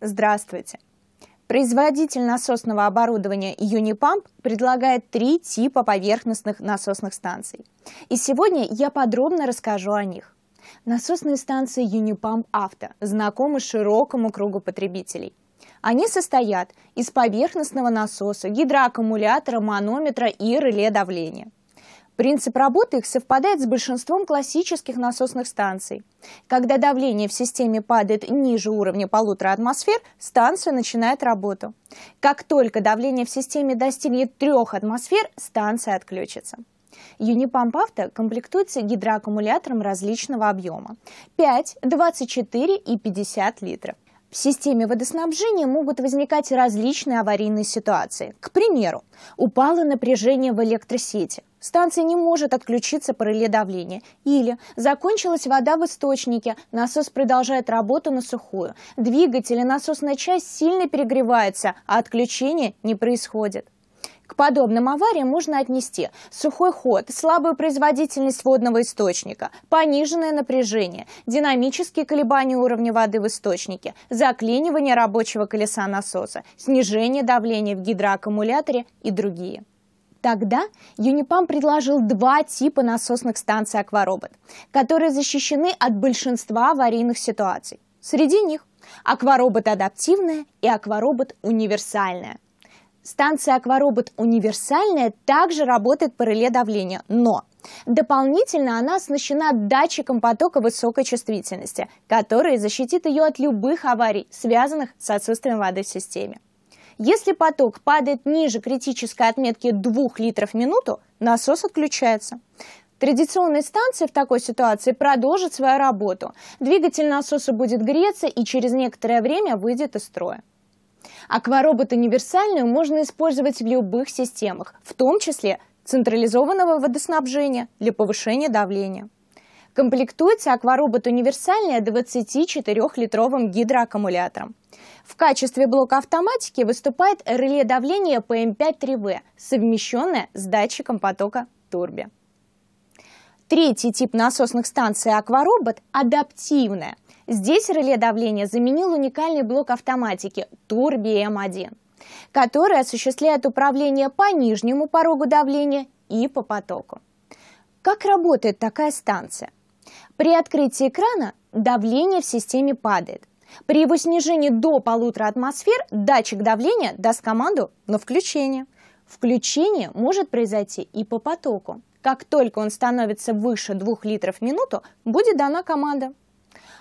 Здравствуйте! Производитель насосного оборудования Unipump предлагает три типа поверхностных насосных станций. И сегодня я подробно расскажу о них. Насосные станции Unipump Авто знакомы широкому кругу потребителей. Они состоят из поверхностного насоса, гидроаккумулятора, манометра и реле давления – Принцип работы их совпадает с большинством классических насосных станций. Когда давление в системе падает ниже уровня полутора атмосфер, станция начинает работу. Как только давление в системе достигнет трех атмосфер, станция отключится. Юнипамп Авто комплектуется гидроаккумулятором различного объема – 5, 24 и 50 литров. В системе водоснабжения могут возникать различные аварийные ситуации. К примеру, упало напряжение в электросети, станция не может отключиться по реле давления, или закончилась вода в источнике, насос продолжает работу на сухую, двигатель и насосная часть сильно перегревается, а отключение не происходит. К подобным авариям можно отнести сухой ход, слабую производительность водного источника, пониженное напряжение, динамические колебания уровня воды в источнике, заклинивание рабочего колеса насоса, снижение давления в гидроаккумуляторе и другие. Тогда Юнипам предложил два типа насосных станций «Акваробот», которые защищены от большинства аварийных ситуаций. Среди них акваробот адаптивная и акваробот универсальная – Станция «Акваробот универсальная» также работает по реле давления, но Дополнительно она оснащена датчиком потока высокой чувствительности, который защитит ее от любых аварий, связанных с отсутствием воды в системе. Если поток падает ниже критической отметки 2 литров в минуту, насос отключается. Традиционные станции в такой ситуации продолжат свою работу. Двигатель насоса будет греться и через некоторое время выйдет из строя. Акваробот универсальный можно использовать в любых системах, в том числе централизованного водоснабжения для повышения давления. Комплектуется акваробот универсальный 24-литровым гидроаккумулятором. В качестве блока автоматики выступает реле давления PM5-3V, совмещенное с датчиком потока турби. Третий тип насосных станций акваробот – адаптивная – Здесь реле давления заменил уникальный блок автоматики Turbi M1, который осуществляет управление по нижнему порогу давления и по потоку. Как работает такая станция? При открытии крана давление в системе падает. При его снижении до полутора атмосфер датчик давления даст команду на включение. Включение может произойти и по потоку. Как только он становится выше 2 литров в минуту, будет дана команда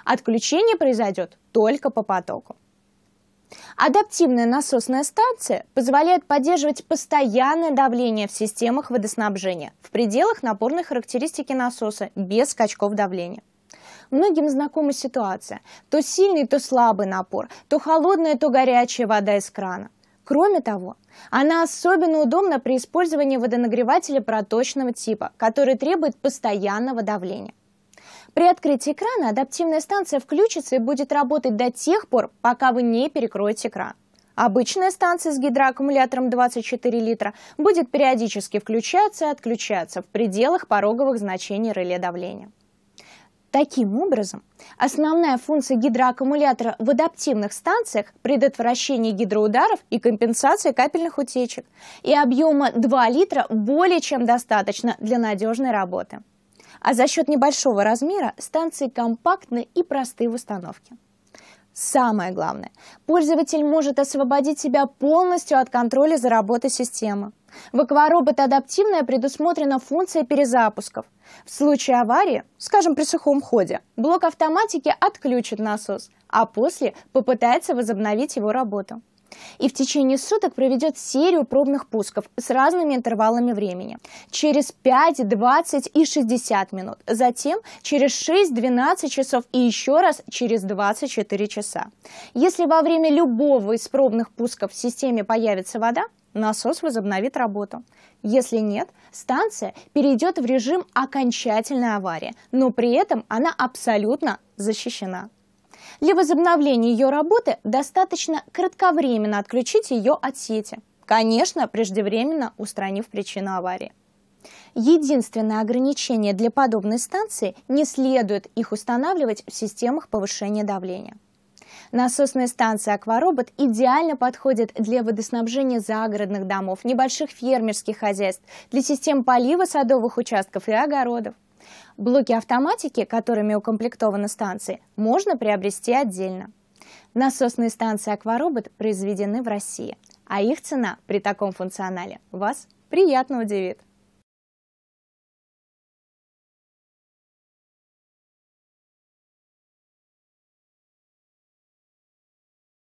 Отключение произойдет только по потоку. Адаптивная насосная станция позволяет поддерживать постоянное давление в системах водоснабжения в пределах напорной характеристики насоса без скачков давления. Многим знакома ситуация. То сильный, то слабый напор, то холодная, то горячая вода из крана. Кроме того, она особенно удобна при использовании водонагревателя проточного типа, который требует постоянного давления. При открытии крана адаптивная станция включится и будет работать до тех пор, пока вы не перекроете кран. Обычная станция с гидроаккумулятором 24 литра будет периодически включаться и отключаться в пределах пороговых значений реле давления. Таким образом, основная функция гидроаккумулятора в адаптивных станциях – предотвращение гидроударов и компенсация капельных утечек. И объема 2 литра более чем достаточно для надежной работы а за счет небольшого размера станции компактны и просты в установке. Самое главное, пользователь может освободить себя полностью от контроля за работой системы. В акваробот адаптивная предусмотрена функция перезапусков. В случае аварии, скажем при сухом ходе, блок автоматики отключит насос, а после попытается возобновить его работу и в течение суток проведет серию пробных пусков с разными интервалами времени. Через 5, 20 и 60 минут. Затем через 6, 12 часов и еще раз через 24 часа. Если во время любого из пробных пусков в системе появится вода, насос возобновит работу. Если нет, станция перейдет в режим окончательной аварии, но при этом она абсолютно защищена. Для возобновления ее работы достаточно кратковременно отключить ее от сети, конечно, преждевременно устранив причину аварии. Единственное ограничение для подобной станции – не следует их устанавливать в системах повышения давления. Насосная станция «Акваробот» идеально подходит для водоснабжения загородных домов, небольших фермерских хозяйств, для систем полива садовых участков и огородов. Блоки автоматики, которыми укомплектованы станции, можно приобрести отдельно. Насосные станции «Акваробот» произведены в России, а их цена при таком функционале вас приятно удивит.